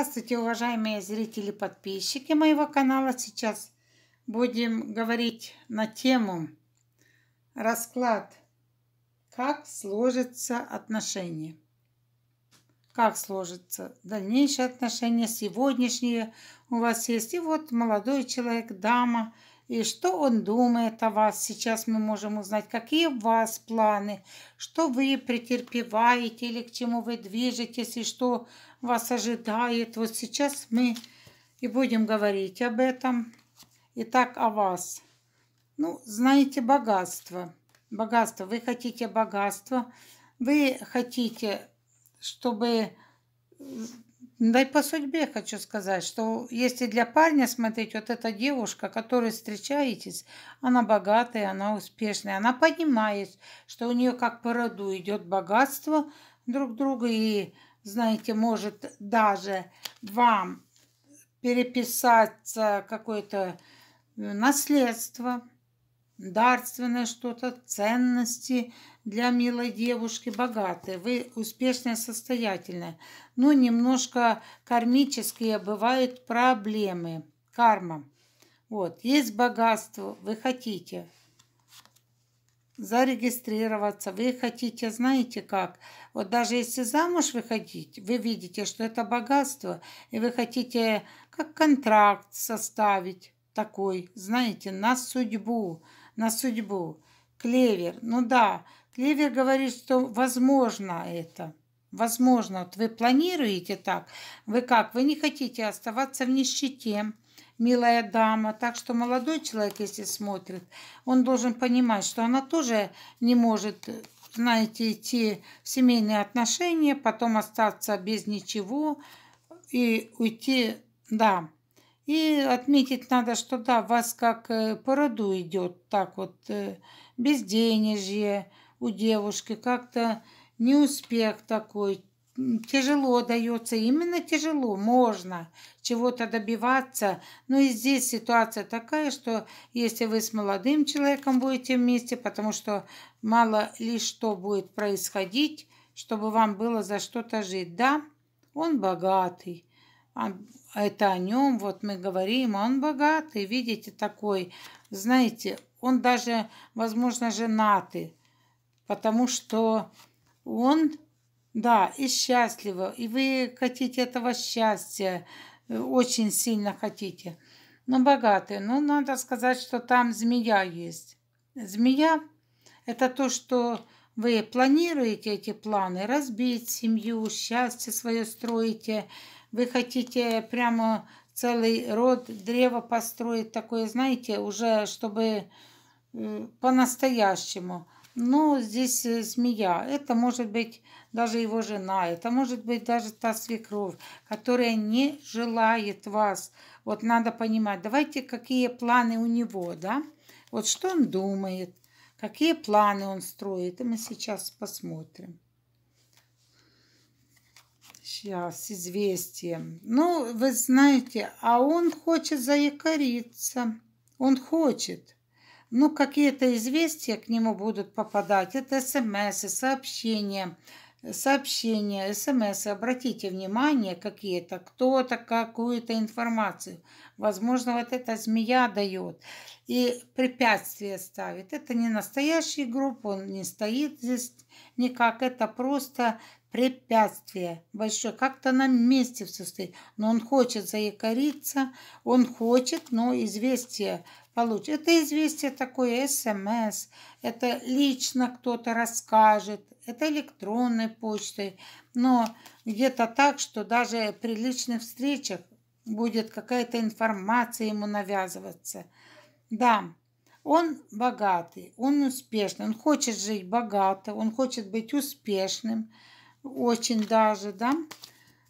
Здравствуйте, уважаемые зрители и подписчики моего канала. Сейчас будем говорить на тему расклад «Как сложится отношения». Как сложится дальнейшие отношения, сегодняшние у вас есть. И вот молодой человек, дама, и что он думает о вас. Сейчас мы можем узнать, какие у вас планы, что вы претерпеваете или к чему вы движетесь, и что вас ожидает. Вот сейчас мы и будем говорить об этом. Итак, о вас. Ну, знаете, богатство. Богатство. Вы хотите богатства. Вы хотите, чтобы... Да и по судьбе хочу сказать, что если для парня смотреть, вот эта девушка, которой встречаетесь, она богатая, она успешная, она понимает, что у нее как по роду идет богатство друг друга, и знаете, может даже вам переписаться какое-то э, наследство, дарственное что-то, ценности для милой девушки, богатые. Вы успешная, состоятельная. Но ну, немножко кармические бывают проблемы, карма. Вот, есть богатство, вы хотите, зарегистрироваться. Вы хотите, знаете как, вот даже если замуж выходить, вы видите, что это богатство, и вы хотите как контракт составить такой, знаете, на судьбу, на судьбу. Клевер, ну да, Клевер говорит, что возможно это. Возможно, вот вы планируете так, вы как, вы не хотите оставаться в нищете, милая дама. Так что молодой человек, если смотрит, он должен понимать, что она тоже не может знаете, идти в семейные отношения, потом остаться без ничего и уйти, да. И отметить надо, что да, вас как э, по роду идет так вот э, безденежье у девушки, как-то неуспех такой, тяжело дается, именно тяжело, можно чего-то добиваться. Но и здесь ситуация такая, что если вы с молодым человеком будете вместе, потому что мало ли что будет происходить, чтобы вам было за что-то жить. Да, он богатый, а это о нем, вот мы говорим, он богатый, видите, такой, знаете, он даже, возможно, женатый, потому что он да, и счастливы. И вы хотите этого счастья, э, очень сильно хотите. Но богатые. Но ну, надо сказать, что там змея есть. Змея – это то, что вы планируете эти планы, разбить семью, счастье свое строите. Вы хотите прямо целый род древа построить такое, знаете, уже чтобы э, по-настоящему – но здесь э, змея, это может быть даже его жена, это может быть даже та свекровь, которая не желает вас. Вот надо понимать, давайте какие планы у него, да? Вот что он думает, какие планы он строит, и мы сейчас посмотрим. Сейчас, известие. Ну, вы знаете, а он хочет заякориться. Он хочет ну, какие-то известия к нему будут попадать. Это смс, сообщения, сообщения, смс. Обратите внимание какие-то, кто-то какую-то информацию. Возможно, вот эта змея дает и препятствия ставит. Это не настоящий групп, он не стоит здесь никак. Это просто препятствие большое, как-то на месте все стоит. Но он хочет заякориться, он хочет, но известие получит. Это известие такое, смс, эм это лично кто-то расскажет, это электронной почтой, но где-то так, что даже при личных встречах будет какая-то информация ему навязываться. Да, он богатый, он успешный, он хочет жить богато, он хочет быть успешным – очень даже, да,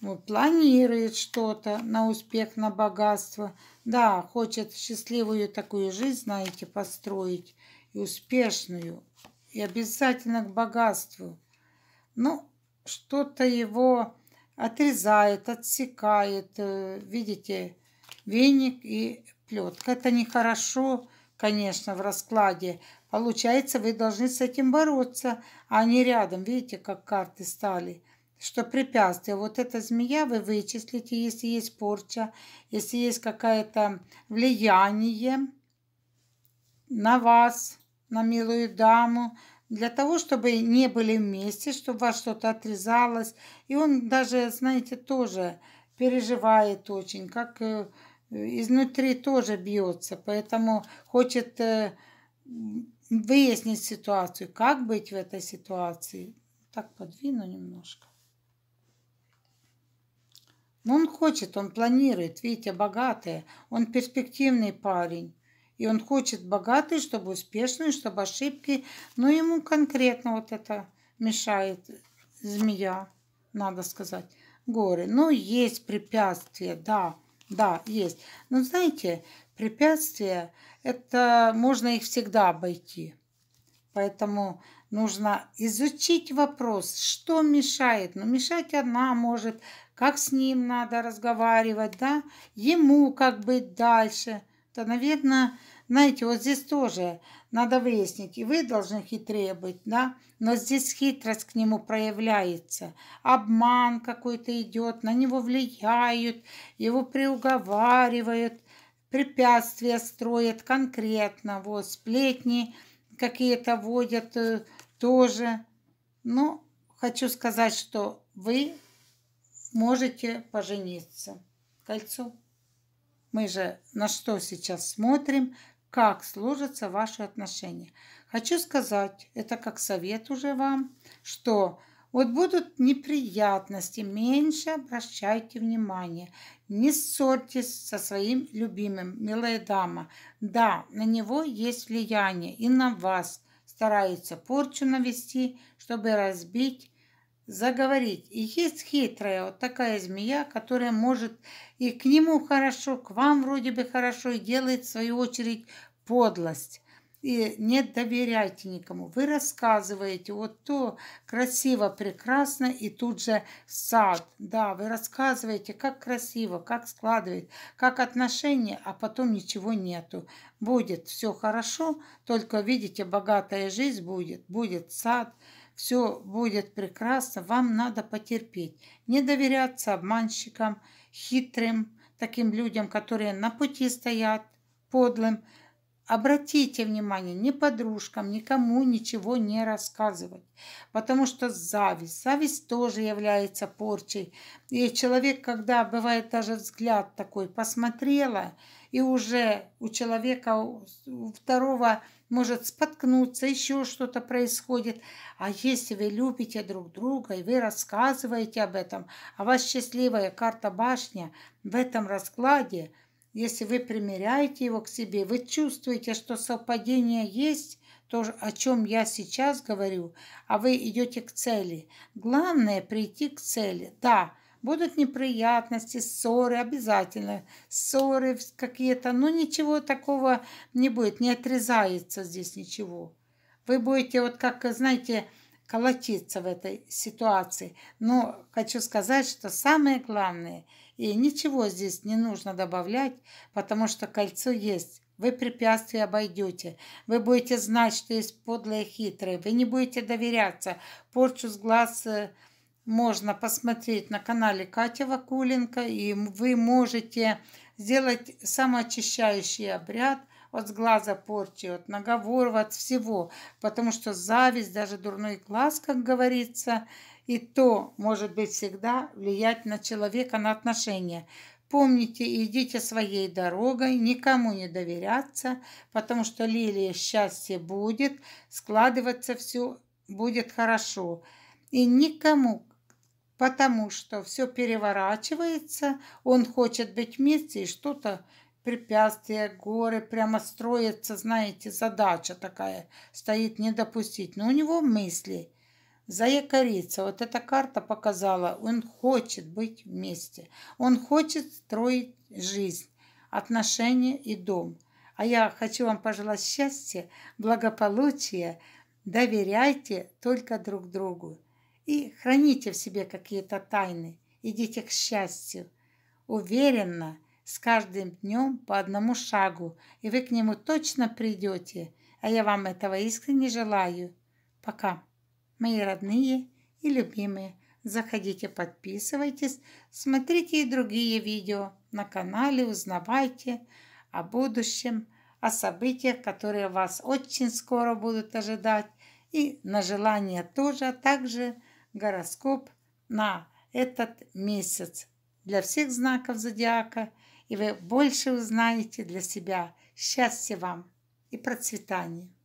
вот, ну, планирует что-то на успех, на богатство. Да, хочет счастливую такую жизнь, знаете, построить, и успешную, и обязательно к богатству. Но ну, что-то его отрезает, отсекает, э, видите, веник и плетка. Это нехорошо, конечно, в раскладе, Получается, вы должны с этим бороться, а не рядом. Видите, как карты стали что препятствие. Вот эта змея вы вычислите, если есть порча, если есть какое-то влияние на вас, на милую даму, для того, чтобы не были вместе, чтобы вас что-то отрезалось. И он даже, знаете, тоже переживает очень, как э, изнутри тоже бьется, поэтому хочет э, выяснить ситуацию, как быть в этой ситуации. Так подвину немножко. Но ну, он хочет, он планирует, видите, богатые. он перспективный парень. И он хочет богатый, чтобы успешный, чтобы ошибки. Но ну, ему конкретно вот это мешает змея, надо сказать, горы. Но ну, есть препятствия, да, да, есть. Но знаете, препятствия это можно их всегда обойти. Поэтому нужно изучить вопрос, что мешает. Ну, мешать она может, как с ним надо разговаривать, да, ему как быть дальше. То, наверное, знаете, вот здесь тоже надо выяснить, и вы должны хитрее быть, да, но здесь хитрость к нему проявляется, обман какой-то идет, на него влияют, его приуговаривают – препятствия строят конкретно, вот, сплетни какие-то водят э, тоже. Но хочу сказать, что вы можете пожениться. Кольцо. Мы же на что сейчас смотрим, как сложатся ваши отношения. Хочу сказать, это как совет уже вам, что вот будут неприятности, меньше обращайте внимание. Не ссорьтесь со своим любимым, милая дама. Да, на него есть влияние и на вас. старается порчу навести, чтобы разбить, заговорить. И есть хитрая вот такая змея, которая может и к нему хорошо, к вам вроде бы хорошо, и делает в свою очередь подлость и не доверяйте никому. Вы рассказываете вот то красиво, прекрасно и тут же сад. Да, вы рассказываете, как красиво, как складывает, как отношения, а потом ничего нету. Будет все хорошо, только видите, богатая жизнь будет, будет сад, все будет прекрасно, вам надо потерпеть. Не доверяться обманщикам, хитрым, таким людям, которые на пути стоят, подлым, Обратите внимание, ни подружкам, никому ничего не рассказывать, потому что зависть, зависть тоже является порчей. И человек, когда бывает даже взгляд такой, посмотрела, и уже у человека, у второго может споткнуться, еще что-то происходит. А если вы любите друг друга, и вы рассказываете об этом, а вас счастливая карта башня в этом раскладе – если вы примеряете его к себе, вы чувствуете, что совпадение есть, то, о чем я сейчас говорю, а вы идете к цели. Главное – прийти к цели. Да, будут неприятности, ссоры, обязательно ссоры какие-то, но ничего такого не будет, не отрезается здесь ничего. Вы будете, вот как, знаете, колотиться в этой ситуации. Но хочу сказать, что самое главное – и ничего здесь не нужно добавлять, потому что кольцо есть. Вы препятствия обойдете. Вы будете знать, что есть подлые хитрые. Вы не будете доверяться. Порчу с глаз э, можно посмотреть на канале Катя Вакуленко. И вы можете сделать самоочищающий обряд от глаза порчи, от наговоров, от всего. Потому что зависть, даже дурной глаз, как говорится, и то может быть всегда влиять на человека, на отношения. Помните и идите своей дорогой, никому не доверяться, потому что лилия счастье будет, складываться все будет хорошо. И никому, потому что все переворачивается, он хочет быть вместе и что-то препятствия, горы, прямо строится, знаете, задача такая стоит не допустить. Но у него мысли – заякориться. Вот эта карта показала, он хочет быть вместе. Он хочет строить жизнь, отношения и дом. А я хочу вам пожелать счастья, благополучия. Доверяйте только друг другу. И храните в себе какие-то тайны. Идите к счастью. Уверенно, с каждым днем по одному шагу. И вы к нему точно придете. А я вам этого искренне желаю. Пока мои родные и любимые. Заходите, подписывайтесь, смотрите и другие видео на канале, узнавайте о будущем, о событиях, которые вас очень скоро будут ожидать. И на желание тоже, а также гороскоп на этот месяц для всех знаков зодиака. И вы больше узнаете для себя. Счастья вам и процветания!